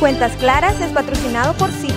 Cuentas Claras es patrocinado por Citi.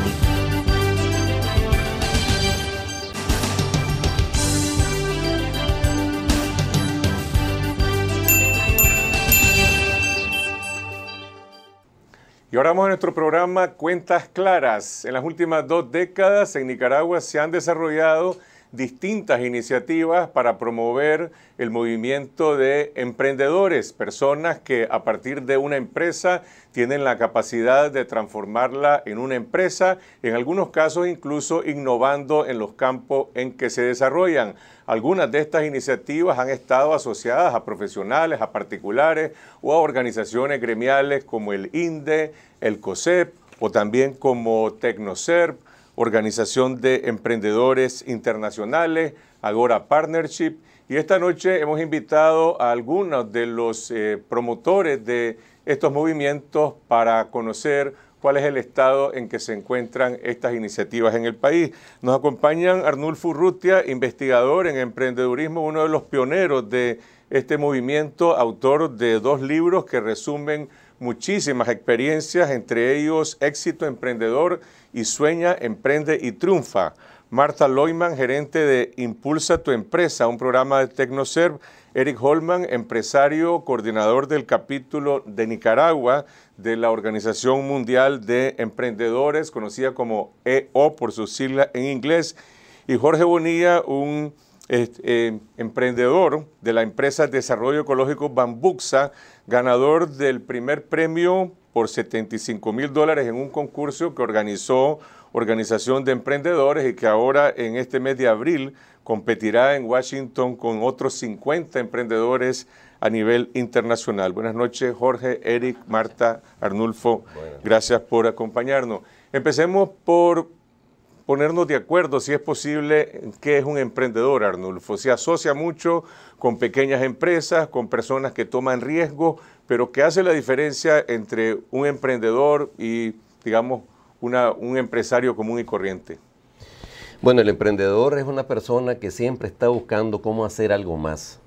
Y ahora vamos a nuestro programa Cuentas Claras. En las últimas dos décadas en Nicaragua se han desarrollado distintas iniciativas para promover el movimiento de emprendedores, personas que a partir de una empresa tienen la capacidad de transformarla en una empresa, en algunos casos incluso innovando en los campos en que se desarrollan. Algunas de estas iniciativas han estado asociadas a profesionales, a particulares o a organizaciones gremiales como el INDE, el COSEP o también como Tecnoserp, Organización de Emprendedores Internacionales, Agora Partnership. Y esta noche hemos invitado a algunos de los eh, promotores de estos movimientos para conocer cuál es el estado en que se encuentran estas iniciativas en el país. Nos acompañan Arnulfo Urrutia, investigador en emprendedurismo, uno de los pioneros de este movimiento, autor de dos libros que resumen muchísimas experiencias, entre ellos Éxito Emprendedor y Sueña, Emprende y Triunfa. Marta Loyman, gerente de Impulsa tu empresa, un programa de Tecnoserv, Eric Holman, empresario, coordinador del capítulo de Nicaragua de la Organización Mundial de Emprendedores, conocida como EO por su sigla en inglés, y Jorge Bonilla, un eh, emprendedor de la empresa Desarrollo Ecológico Bambuxa, ganador del primer premio por 75 mil dólares en un concurso que organizó organización de emprendedores y que ahora en este mes de abril competirá en Washington con otros 50 emprendedores a nivel internacional. Buenas noches, Jorge, Eric, Marta, Arnulfo. Gracias por acompañarnos. Empecemos por ponernos de acuerdo, si es posible, qué es un emprendedor, Arnulfo. Se asocia mucho con pequeñas empresas, con personas que toman riesgo, pero ¿qué hace la diferencia entre un emprendedor y, digamos, un empresario común y corriente? Bueno, el emprendedor es una persona que siempre está buscando cómo hacer algo más.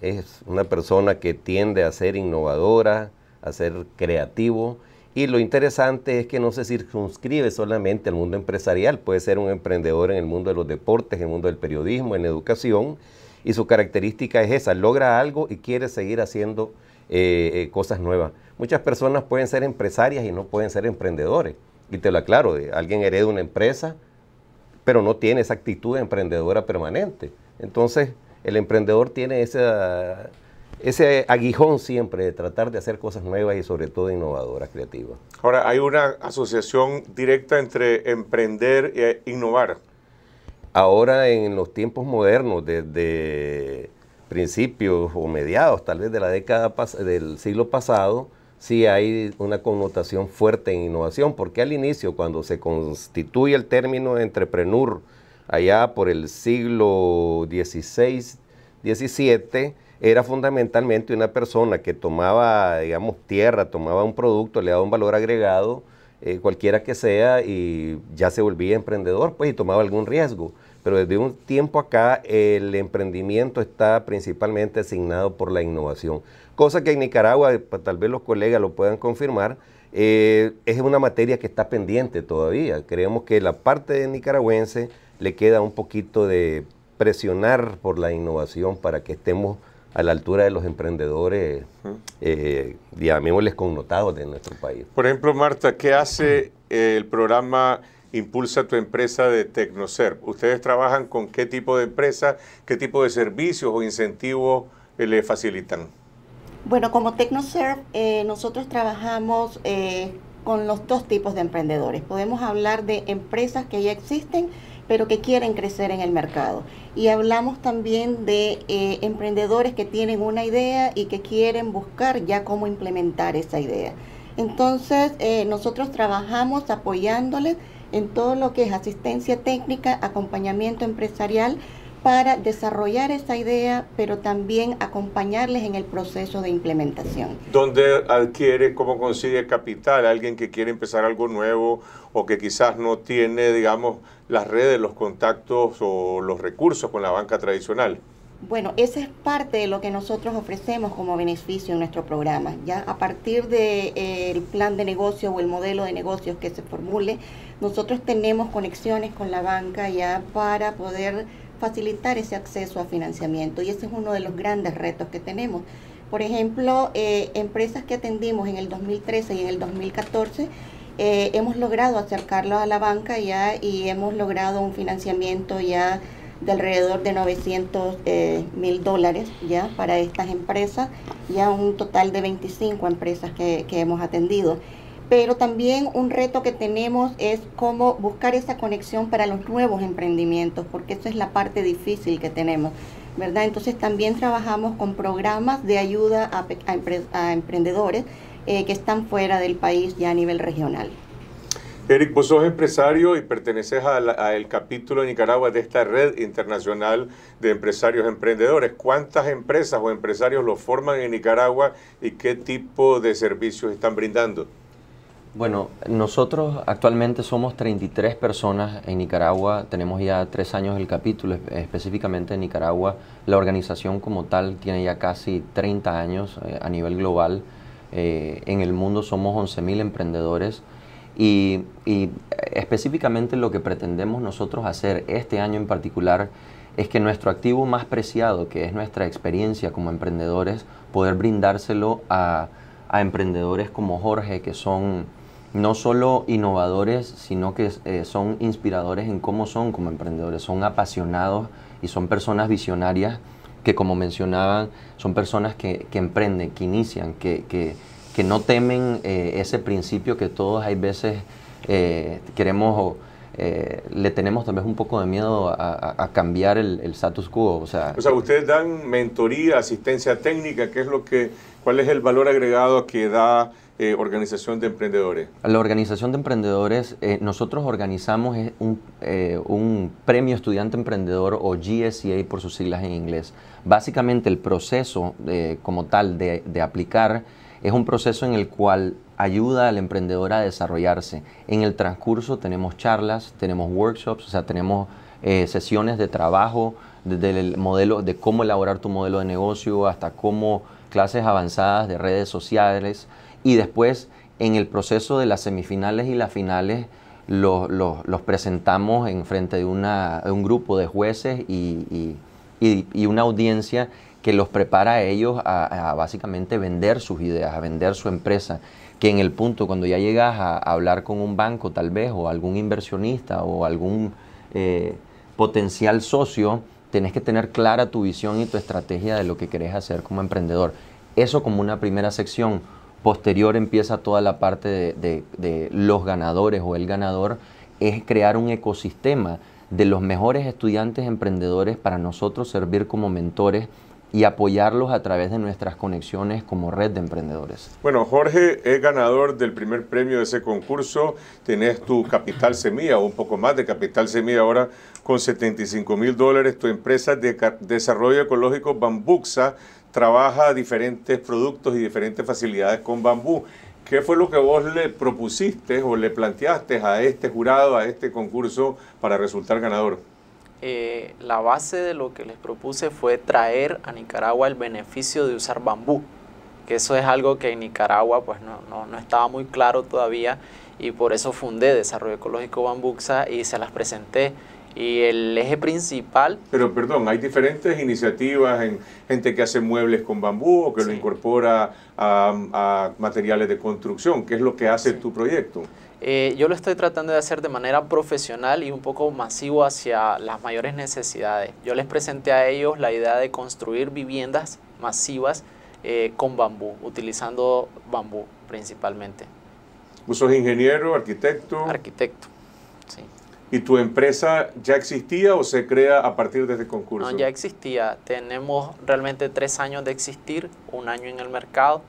Es una persona que tiende a ser innovadora, a ser creativo. Y lo interesante es que no se circunscribe solamente al mundo empresarial, puede ser un emprendedor en el mundo de los deportes, en el mundo del periodismo, en educación, y su característica es esa, logra algo y quiere seguir haciendo eh, eh, cosas nuevas. Muchas personas pueden ser empresarias y no pueden ser emprendedores y te lo aclaro, alguien hereda una empresa, pero no tiene esa actitud emprendedora permanente. Entonces, el emprendedor tiene ese aguijón siempre de tratar de hacer cosas nuevas y sobre todo innovadoras, creativas. Ahora, hay una asociación directa entre emprender e innovar. Ahora, en los tiempos modernos, desde principios o mediados tal vez de la década del siglo pasado, sí hay una connotación fuerte en innovación, porque al inicio, cuando se constituye el término entrepreneur, allá por el siglo XVI, XVII, era fundamentalmente una persona que tomaba, digamos, tierra, tomaba un producto, le daba un valor agregado, eh, cualquiera que sea, y ya se volvía emprendedor, pues, y tomaba algún riesgo. Pero desde un tiempo acá el emprendimiento está principalmente asignado por la innovación cosa que en Nicaragua, pues, tal vez los colegas lo puedan confirmar, eh, es una materia que está pendiente todavía. Creemos que la parte nicaragüense le queda un poquito de presionar por la innovación para que estemos a la altura de los emprendedores, eh, llamémosles connotados de nuestro país. Por ejemplo, Marta, ¿qué hace eh, el programa Impulsa tu empresa de Tecnocer? ¿Ustedes trabajan con qué tipo de empresa, qué tipo de servicios o incentivos eh, le facilitan? Bueno, como TecnoServe, eh, nosotros trabajamos eh, con los dos tipos de emprendedores. Podemos hablar de empresas que ya existen, pero que quieren crecer en el mercado. Y hablamos también de eh, emprendedores que tienen una idea y que quieren buscar ya cómo implementar esa idea. Entonces, nosotros trabajamos apoyándoles en todo lo que es asistencia técnica, acompañamiento empresarial para desarrollar esa idea, pero también acompañarles en el proceso de implementación. ¿Dónde adquiere, cómo consigue capital? Alguien que quiere empezar algo nuevo o que quizás no tiene, digamos, las redes, los contactos o los recursos con la banca tradicional. Bueno, esa es parte de lo que nosotros ofrecemos como beneficio en nuestro programa. Ya a partir del de, eh, el plan de negocio o el modelo de negocios que se formule, nosotros tenemos conexiones con la banca ya para poder facilitar ese acceso a financiamiento y ese es uno de los grandes retos que tenemos. Por ejemplo, eh, empresas que atendimos en el 2013 y en el 2014 eh, hemos logrado acercarlos a la banca ya y hemos logrado un financiamiento ya de alrededor de 900 eh, mil dólares ya para estas empresas, ya un total de 25 empresas que, que hemos atendido pero también un reto que tenemos es cómo buscar esa conexión para los nuevos emprendimientos, porque eso es la parte difícil que tenemos, ¿verdad? Entonces también trabajamos con programas de ayuda a, emprendedores eh, que están fuera del país ya a nivel regional. Eric, vos sos empresario y perteneces al capítulo de Nicaragua de esta red internacional de empresarios emprendedores. ¿Cuántas empresas o empresarios lo forman en Nicaragua y qué tipo de servicios están brindando? Bueno, nosotros actualmente somos 33 personas en Nicaragua, tenemos ya tres años el capítulo, específicamente en Nicaragua. La organización como tal tiene ya casi 30 años eh, a nivel global. Eh, en el mundo somos 11.000 emprendedores y, eh, específicamente lo que pretendemos nosotros hacer este año en particular es que nuestro activo más preciado, que es nuestra experiencia como emprendedores, poder brindárselo a emprendedores como Jorge, que son no solo innovadores, sino que eh, son inspiradores en cómo son como emprendedores. Son apasionados y son personas visionarias que, como mencionaban, son personas que, emprenden, que inician, que, no temen eh, ese principio que todos hay veces eh, queremos le tenemos tal un poco de miedo a, cambiar el, status quo. O sea, sea, ustedes dan mentoría, asistencia técnica, ¿qué es lo que, cuál es el valor agregado que da eh, organización de Emprendedores? La Organización de Emprendedores, eh, nosotros organizamos eh, un, Premio Estudiante Emprendedor o GSEA por sus siglas en inglés. Básicamente el proceso como tal de, aplicar es un proceso en el cual ayuda al emprendedor a desarrollarse. En el transcurso tenemos charlas, tenemos workshops, o sea, tenemos sesiones de trabajo, desde el modelo de cómo elaborar tu modelo de negocio hasta cómo clases avanzadas de redes sociales y después en el proceso de las semifinales y las finales los, presentamos en frente de una, un grupo de jueces y, y, una audiencia que los prepara a ellos a, básicamente vender sus ideas, a vender su empresa, que en el punto cuando ya llegas a, hablar con un banco tal vez o algún inversionista o algún eh, potencial socio, tenés que tener clara tu visión y tu estrategia de lo que querés hacer como emprendedor. Eso como una primera sección. Posterior empieza toda la parte de, los ganadores o el ganador, es crear un ecosistema de los mejores estudiantes emprendedores para nosotros servir como mentores y apoyarlos a través de nuestras conexiones como red de emprendedores. Bueno, Jorge es ganador del primer premio de ese concurso. Tienes tu capital semilla, o un poco más de capital semilla ahora, con 75 mil dólares. Tu empresa de desarrollo ecológico Bambuxa trabaja diferentes productos y diferentes facilidades con bambú. ¿Qué fue lo que vos le propusiste o le planteaste a este jurado, a este concurso, para resultar ganador? Eh, la base de lo que les propuse fue traer a Nicaragua el beneficio de usar bambú, que eso es algo que en Nicaragua pues no, no estaba muy claro todavía y por eso fundé Desarrollo Ecológico Bambuxa y se las presenté y el eje principal. Pero perdón, hay diferentes iniciativas en gente que hace muebles con bambú o que lo incorpora a, materiales de construcción. ¿Qué es lo que hace tu proyecto? Eh, yo lo estoy tratando de hacer de manera profesional y un poco masivo hacia las mayores necesidades. Yo les presenté a ellos la idea de construir viviendas masivas eh, con bambú, utilizando bambú principalmente. ¿Vos ingeniero, arquitecto? Arquitecto, sí. ¿Y tu empresa ya existía o se crea a partir de este concurso? No, ya existía. Tenemos realmente tres años de existir, un año en el mercado,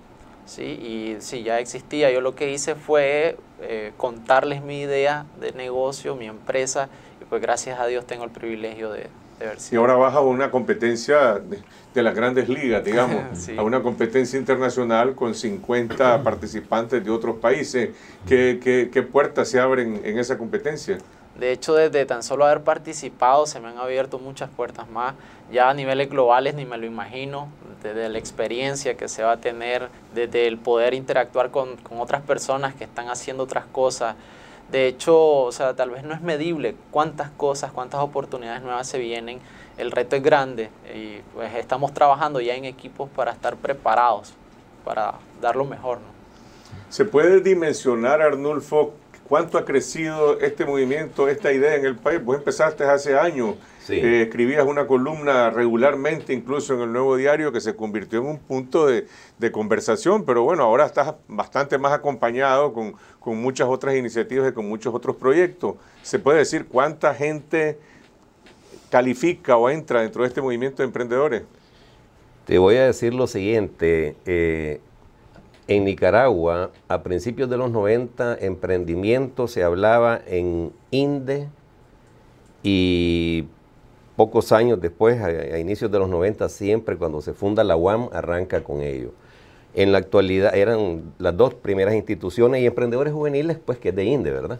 ¿sí? Y sí, ya existía. Yo lo que hice fue eh, contarles mi idea de negocio, mi empresa, y pues gracias a Dios tengo el privilegio de, ver si... Y ahora vas a una competencia de, las grandes ligas, digamos, a una competencia internacional con 50 participantes de otros países. ¿Qué, qué puertas se abren en esa competencia? De hecho, desde tan solo haber participado se me han abierto muchas puertas más. Ya a niveles globales ni me lo imagino, desde la experiencia que se va a tener, desde el poder interactuar con, otras personas que están haciendo otras cosas. De hecho, o sea, tal vez no es medible cuántas cosas, cuántas oportunidades nuevas se vienen. El reto es grande y pues estamos trabajando ya en equipos para estar preparados, para dar lo mejor. ¿no? ¿Se puede dimensionar, Arnulfo, cuánto ha crecido este movimiento, esta idea en el país. Vos empezaste hace años, eh, escribías una columna regularmente, incluso en el Nuevo Diario, que se convirtió en un punto de, conversación, pero bueno, ahora estás bastante más acompañado con, muchas otras iniciativas y con muchos otros proyectos. ¿Se puede decir cuánta gente califica o entra dentro de este movimiento de emprendedores? Te voy a decir lo siguiente. Eh, en Nicaragua, a principios de los 90, emprendimiento se hablaba en INDE y pocos años después, a, inicios de los 90, siempre cuando se funda la UAM, arranca con ello. En la actualidad eran las dos primeras instituciones y emprendedores juveniles, pues que es de INDE, ¿verdad?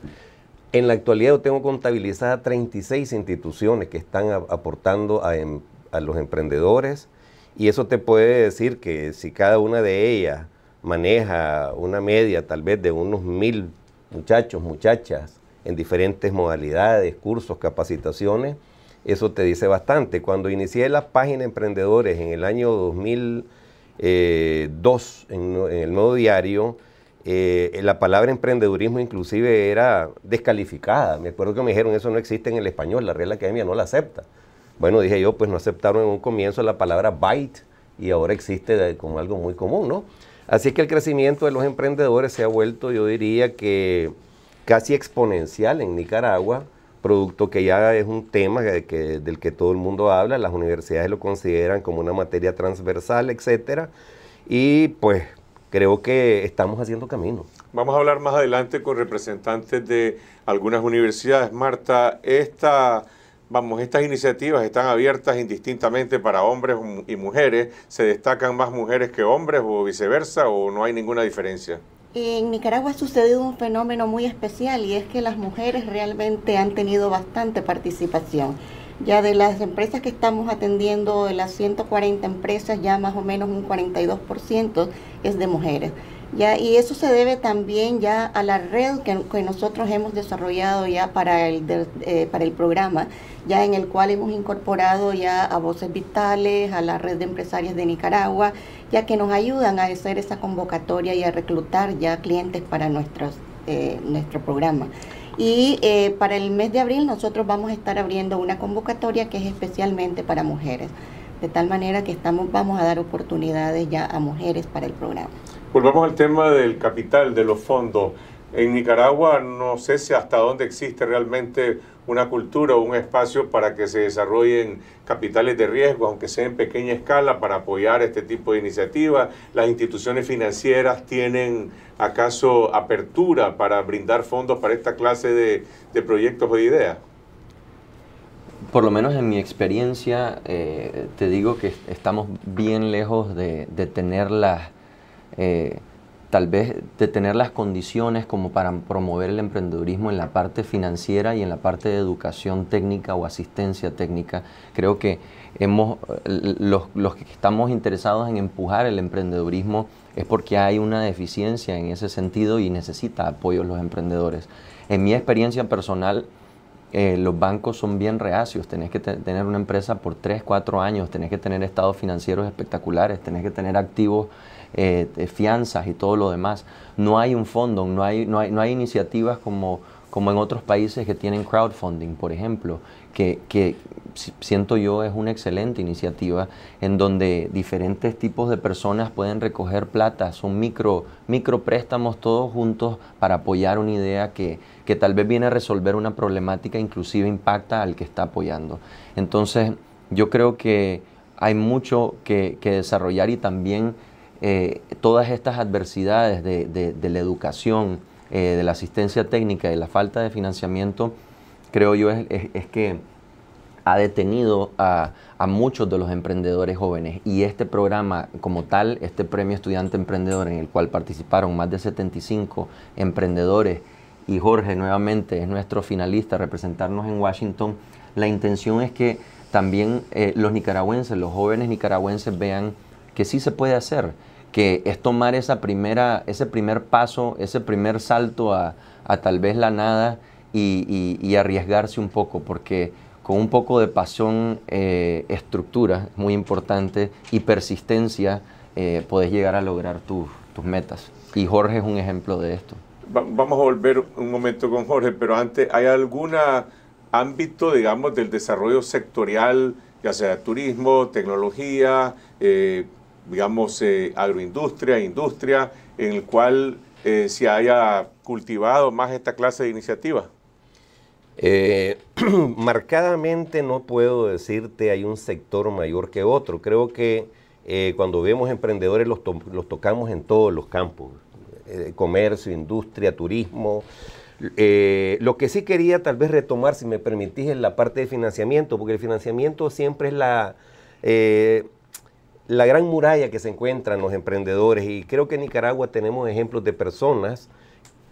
En la actualidad yo tengo contabilizadas 36 instituciones que están aportando em, a los emprendedores y eso te puede decir que si cada una de ellas maneja una media tal vez de unos mil muchachos, muchachas, en diferentes modalidades, cursos, capacitaciones, eso te dice bastante. Cuando inicié la página Emprendedores en el año 2002, eh, en, el nuevo diario, eh, la palabra emprendedurismo inclusive era descalificada. Me acuerdo que me dijeron, eso no existe en el español, la Real Academia no la acepta. Bueno, dije yo, pues no aceptaron en un comienzo la palabra byte y ahora existe como algo muy común, ¿no? Así que el crecimiento de los emprendedores se ha vuelto, yo diría que casi exponencial en Nicaragua, producto que ya es un tema del que todo el mundo habla, las universidades lo consideran como una materia transversal, etcétera, y pues creo que estamos haciendo camino. Vamos a hablar más adelante con representantes de algunas universidades. Marta, esta Vamos, estas iniciativas están abiertas indistintamente para hombres y mujeres. ¿Se destacan más mujeres que hombres o viceversa o no hay ninguna diferencia? En Nicaragua ha sucedido un fenómeno muy especial y es que las mujeres realmente han tenido bastante participación. Ya de las empresas que estamos atendiendo, de las 140 empresas, ya más o menos un 42% es de mujeres y eso se debe también ya a la red que, nosotros hemos desarrollado ya para el, eh, para el programa, ya en el cual hemos incorporado ya a Voces Vitales, a la red de empresarias de Nicaragua, ya que nos ayudan a hacer esa convocatoria y a reclutar ya clientes para nuestros, eh, nuestro programa. Y eh, para el mes de abril nosotros vamos a estar abriendo una convocatoria que es especialmente para mujeres, de tal manera que estamos, vamos a dar oportunidades ya a mujeres para el programa. Volvamos al tema del capital, de los fondos. En Nicaragua no sé si hasta dónde existe realmente una cultura o un espacio para que se desarrollen capitales de riesgo, aunque sea en pequeña escala, para apoyar este tipo de iniciativas. Las instituciones financieras tienen acaso apertura para brindar fondos para esta clase de, proyectos o de ideas. Por lo menos en mi experiencia, eh, te digo que estamos bien lejos de, de tener las eh, tal vez de tener las condiciones como para promover el emprendedurismo en la parte financiera y en la parte de educación técnica o asistencia técnica. Creo que hemos, los, que estamos interesados en empujar el emprendedurismo es porque hay una deficiencia en ese sentido y necesita apoyo los emprendedores. En mi experiencia personal, eh, los bancos son bien reacios, tenés que tener una empresa por 3, 4 años, tenés que tener estados financieros espectaculares, tenés que tener activos eh, fianzas y todo lo demás. No hay un fondo, no hay, no hay, no hay iniciativas como, como en otros países que tienen crowdfunding, por ejemplo, que, siento yo es una excelente iniciativa en donde diferentes tipos de personas pueden recoger plata, son micro, micro préstamos todos juntos para apoyar una idea que, tal vez viene a resolver una problemática, inclusive impacta al que está apoyando. Entonces, yo creo que hay mucho que desarrollar y también eh, todas estas adversidades de, la educación, eh, de la asistencia técnica y la falta de financiamiento, creo yo es, que ha detenido a, muchos de los emprendedores jóvenes y este programa como tal, este premio estudiante emprendedor en el cual participaron más de 75 emprendedores y Jorge nuevamente es nuestro finalista a representarnos en Washington, la intención es que también eh, los nicaragüenses, los jóvenes nicaragüenses vean que sí se puede hacer, que es tomar esa primera, ese primer paso, ese primer salto a, tal vez la nada y, arriesgarse un poco, porque con un poco de pasión, eh, estructura, muy importante, y persistencia, puedes eh, podés llegar a lograr tus metas. Y Jorge es un ejemplo de esto. vamos a volver un momento con Jorge, pero antes, ¿hay algún ámbito, digamos, del desarrollo sectorial, ya sea turismo, tecnología, eh, digamos, eh, agroindustria, industria, en el cual eh, se haya cultivado más esta clase de iniciativas? Eh, marcadamente no puedo decirte hay un sector mayor que otro. Creo que cuando vemos emprendedores los, tocamos en todos los campos, comercio, industria, turismo. lo que sí quería tal vez retomar, si me permitís, es la parte de financiamiento, porque el financiamiento siempre es la, la gran muralla que se encuentran los emprendedores y creo que en Nicaragua tenemos ejemplos de personas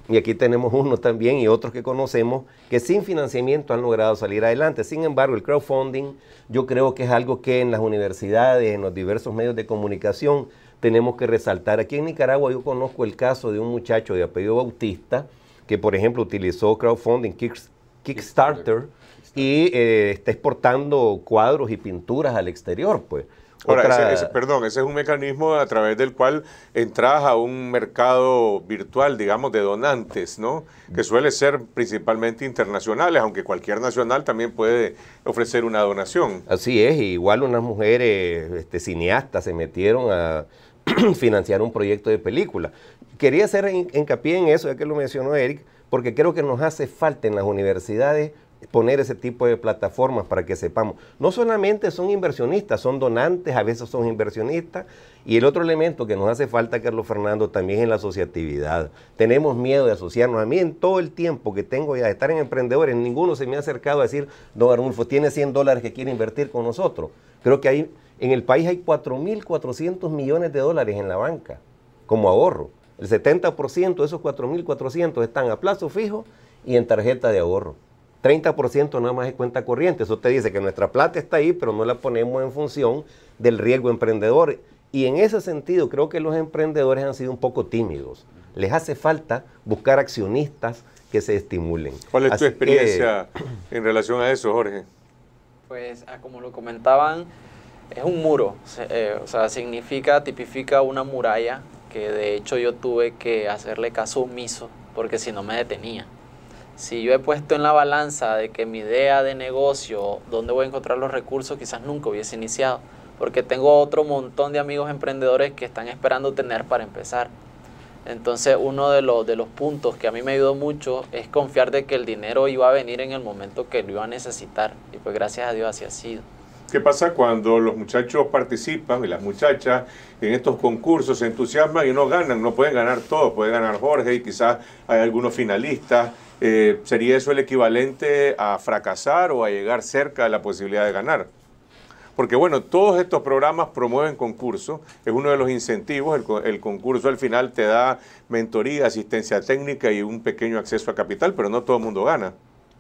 y aquí tenemos uno también y otros que conocemos que sin financiamiento han logrado salir adelante. Sin embargo, el crowdfunding yo creo que es algo que en las universidades, en los diversos medios de comunicación tenemos que resaltar. Aquí en Nicaragua yo conozco el caso de un muchacho de apellido Bautista que por ejemplo utilizó crowdfunding, Kickstarter, y eh, está exportando cuadros y pinturas al exterior, pues. Ahora, perdón, ese es un mecanismo a través del cual entras a un mercado virtual, digamos, de donantes, ¿no? Que suele ser principalmente internacionales, aunque cualquier nacional también puede ofrecer una donación. Así es, igual unas mujeres este, cineastas se metieron a financiar un proyecto de película. Quería hacer hincapié en eso, ya que lo mencionó Eric, porque creo que nos hace falta en las universidades poner ese tipo de plataformas para que sepamos. No solamente son inversionistas, son donantes, a veces son inversionistas. Y el otro elemento que nos hace falta, Carlos Fernando, también es la asociatividad. Tenemos miedo de asociarnos. A mí en todo el tiempo que tengo ya de estar en emprendedores, ninguno se me ha acercado a decir, don Arnulfo, tiene 100 dólares que quiere invertir con nosotros. Creo que hay, en el país hay 4.400 millones de dólares en la banca como ahorro. El 70% de esos 4.400 están a plazo fijo y en tarjeta de ahorro. 30% nada más es cuenta corriente. Eso te dice que nuestra plata está ahí, pero no la ponemos en función del riesgo emprendedor. Y en ese sentido, creo que los emprendedores han sido un poco tímidos. Les hace falta buscar accionistas que se estimulen. ¿Cuál es tu experiencia en relación a eso, Jorge? Pues, ah, como lo comentaban, es un muro. Eh, o sea, significa, tipifica una muralla que de hecho yo tuve que hacerle caso omiso porque si no me detenía si yo he puesto en la balanza de que mi idea de negocio, dónde voy a encontrar los recursos, quizás nunca hubiese iniciado, porque tengo otro montón de amigos emprendedores que están esperando tener para empezar. Entonces uno de los, de los puntos que a mí me ayudó mucho es confiar de que el dinero iba a venir en el momento que lo iba a necesitar. Y pues gracias a Dios así ha sido. ¿Qué pasa cuando los muchachos participan y las muchachas en estos concursos se entusiasman y no ganan? No pueden ganar todos, puede ganar Jorge y quizás hay algunos finalistas. Eh, ¿sería eso el equivalente a fracasar o a llegar cerca de la posibilidad de ganar? Porque bueno, todos estos programas promueven concursos, es uno de los incentivos, el, concurso al final te da mentoría, asistencia técnica y un pequeño acceso a capital, pero no todo el mundo gana.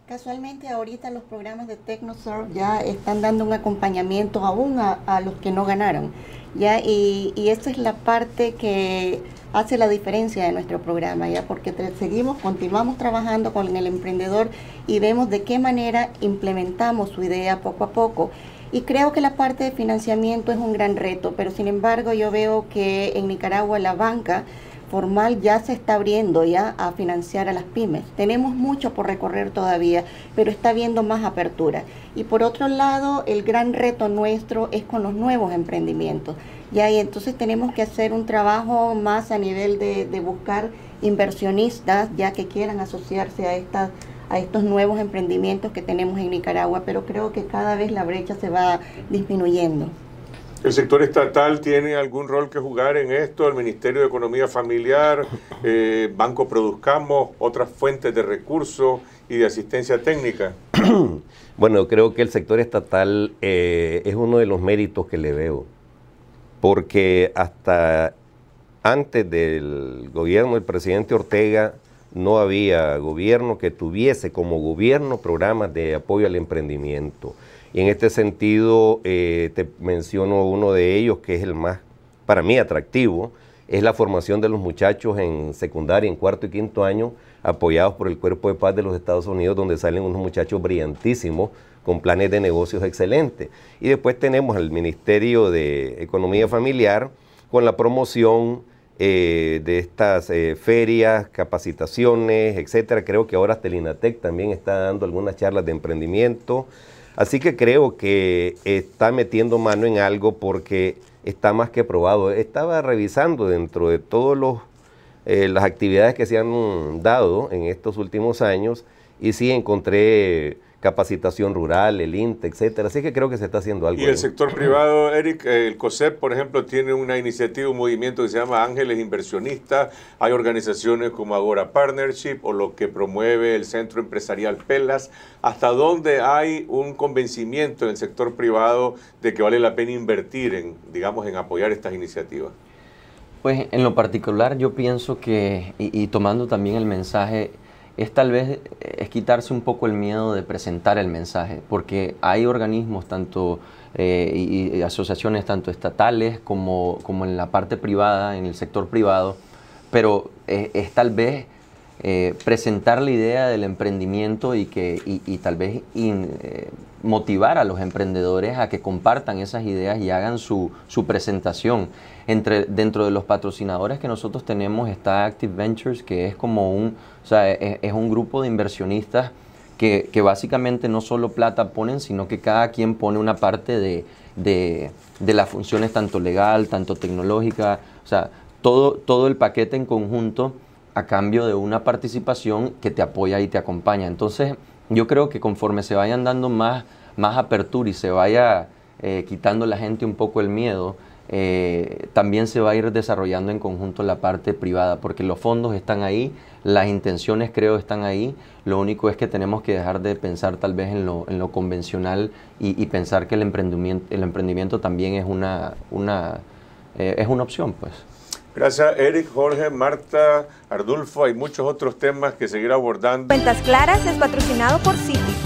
Casualmente ahorita los programas de TechnoServe ya están dando un acompañamiento aún a, los que no ganaron, ¿ya? Y, esa es la parte que hace la diferencia de nuestro programa, ya porque seguimos, continuamos trabajando con el emprendedor y vemos de qué manera implementamos su idea poco a poco. Y creo que la parte de financiamiento es un gran reto, pero sin embargo yo veo que en Nicaragua la banca formal ya se está abriendo ya a financiar a las pymes. Tenemos mucho por recorrer todavía, pero está habiendo más apertura. Y por otro lado, el gran reto nuestro es con los nuevos emprendimientos. Ya, ahí entonces tenemos que hacer un trabajo más a nivel de, de buscar inversionistas ya que quieran asociarse a estas a estos nuevos emprendimientos que tenemos en Nicaragua, pero creo que cada vez la brecha se va disminuyendo. ¿El sector estatal tiene algún rol que jugar en esto? ¿El Ministerio de Economía Familiar, eh, Banco Produzcamos, otras fuentes de recursos y de asistencia técnica? Bueno, creo que el sector estatal eh, es uno de los méritos que le veo, porque hasta antes del gobierno del presidente Ortega no había gobierno que tuviese como gobierno programas de apoyo al emprendimiento y en este sentido, eh, te menciono uno de ellos que es el más, para mí, atractivo, es la formación de los muchachos en secundaria, en cuarto y quinto año, apoyados por el Cuerpo de Paz de los Estados Unidos, donde salen unos muchachos brillantísimos con planes de negocios excelentes. Y después tenemos al Ministerio de Economía Familiar con la promoción eh, de estas eh, ferias, capacitaciones, etcétera. Creo que ahora Telinatec también está dando algunas charlas de emprendimiento. Así que creo que está metiendo mano en algo porque está más que probado. Estaba revisando dentro de todas eh, las actividades que se han dado en estos últimos años y sí encontré capacitación rural, el INTE, etcétera. Así que creo que se está haciendo algo. Y el sector privado, Eric, el COSEP, por ejemplo, tiene una iniciativa, un movimiento que se llama Ángeles Inversionistas. Hay organizaciones como Agora Partnership o lo que promueve el Centro Empresarial Pelas. ¿Hasta dónde hay un convencimiento en el sector privado de que vale la pena invertir en, digamos, en apoyar estas iniciativas? Pues en lo particular yo pienso que, y tomando también el mensaje es tal vez eh, es quitarse un poco el miedo de presentar el mensaje, porque hay organismos tanto eh, y, asociaciones tanto estatales como, como en la parte privada, en el sector privado, pero eh, es, tal vez presentar la idea del emprendimiento y que y, tal vez motivar a los emprendedores a que compartan esas ideas y hagan su, presentación. Entre, dentro de los patrocinadores que nosotros tenemos está Active Ventures, que es como un, sea, es, un grupo de inversionistas que, básicamente no solo plata ponen, sino que cada quien pone una parte de, de las funciones tanto legal, tanto tecnológica, o sea, todo, todo el paquete en conjunto a cambio de una participación que te apoya y te acompaña. Entonces, yo creo que conforme se vayan dando más, más apertura y se vaya eh, quitando la gente un poco el miedo, eh, también se va a ir desarrollando en conjunto la parte privada, porque los fondos están ahí, las intenciones creo están ahí, lo único es que tenemos que dejar de pensar tal vez en lo, en lo convencional y, pensar que el emprendimiento, el emprendimiento también es una, eh, es una opción. pues. Gracias, Eric, Jorge, Marta, Ardulfo. Hay muchos otros temas que seguir abordando. Cuentas Claras es patrocinado por Citi